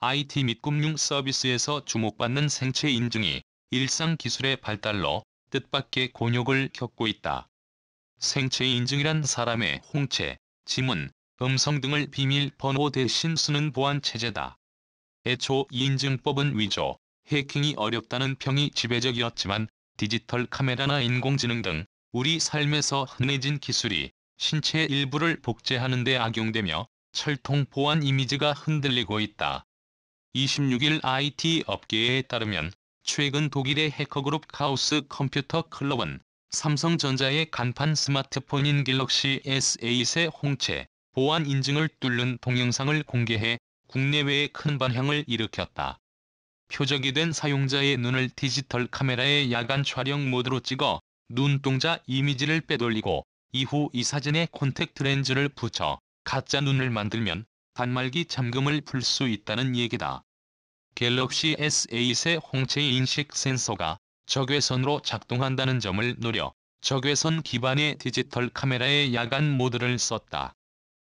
IT 및 금융 서비스에서 주목받는 생체 인증이 일상 기술의 발달로 뜻밖의 곤욕을 겪고 있다. 생체 인증이란 사람의 홍채, 지문, 음성 등을 비밀 번호 대신 쓰는 보안 체제다. 애초 인증법은 위조, 해킹이 어렵다는 평이 지배적이었지만 디지털 카메라나 인공지능 등 우리 삶에서 흔해진 기술이 신체 일부를 복제하는 데 악용되며 철통 보안 이미지가 흔들리고 있다. 26일 IT 업계에 따르면 최근 독일의 해커그룹 카우스 컴퓨터 클럽은 삼성전자의 간판 스마트폰인 갤럭시 S8의 홍채, 보안 인증을 뚫는 동영상을 공개해 국내외에 큰 반향을 일으켰다. 표적이 된 사용자의 눈을 디지털 카메라의 야간 촬영 모드로 찍어 눈동자 이미지를 빼돌리고 이후 이 사진에 콘택트 렌즈를 붙여 가짜 눈을 만들면 단말기 잠금을 풀 수 있다는 얘기다. 갤럭시 S8의 홍채 인식 센서가 적외선으로 작동한다는 점을 노려 적외선 기반의 디지털 카메라의 야간 모드를 썼다.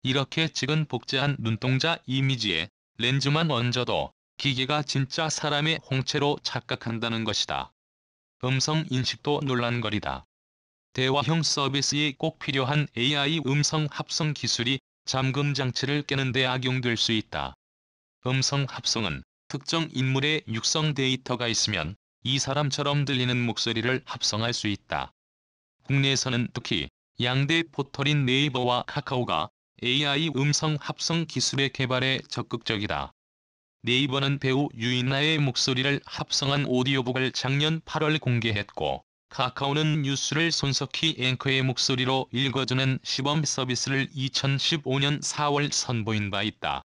이렇게 찍은 복제한 눈동자 이미지에 렌즈만 얹어도 기계가 진짜 사람의 홍채로 착각한다는 것이다. 음성 인식도 논란거리다. 대화형 서비스에 꼭 필요한 AI 음성 합성 기술이 잠금 장치를 깨는 데 악용될 수 있다. 음성 합성은 특정 인물의 육성 데이터가 있으면 이 사람처럼 들리는 목소리를 합성할 수 있다. 국내에서는 특히 양대 포털인 네이버와 카카오가 AI 음성 합성 기술의 개발에 적극적이다. 네이버는 배우 유인나의 목소리를 합성한 오디오북을 작년 8월 공개했고 카카오는 뉴스를 손석희 앵커의 목소리로 읽어주는 시범 서비스를 2015년 4월 선보인 바 있다.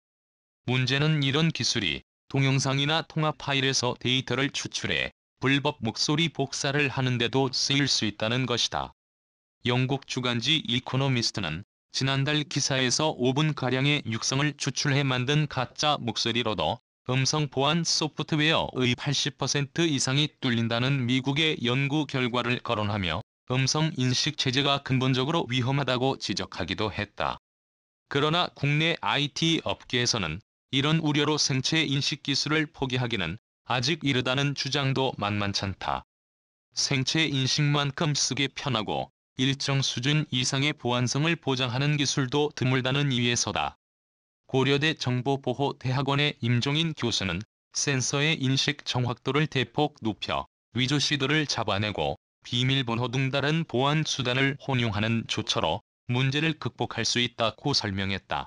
문제는 이런 기술이 동영상이나 통화 파일에서 데이터를 추출해 불법 목소리 복사를 하는데도 쓰일 수 있다는 것이다. 영국 주간지 이코노미스트는 지난달 기사에서 5분가량의 육성을 추출해 만든 가짜 목소리로도 음성 보안 소프트웨어의 80% 이상이 뚫린다는 미국의 연구 결과를 거론하며 음성 인식 체제가 근본적으로 위험하다고 지적하기도 했다. 그러나 국내 IT 업계에서는 이런 우려로 생체 인식 기술을 포기하기는 아직 이르다는 주장도 만만찮다. 생체 인식만큼 쓰기 편하고 일정 수준 이상의 보안성을 보장하는 기술도 드물다는 이유에서다. 고려대 정보보호대학원의 임종인 교수는 센서의 인식 정확도를 대폭 높여 위조 시도를 잡아내고 비밀번호 등 다른 보안 수단을 혼용하는 조처로 문제를 극복할 수 있다고 설명했다.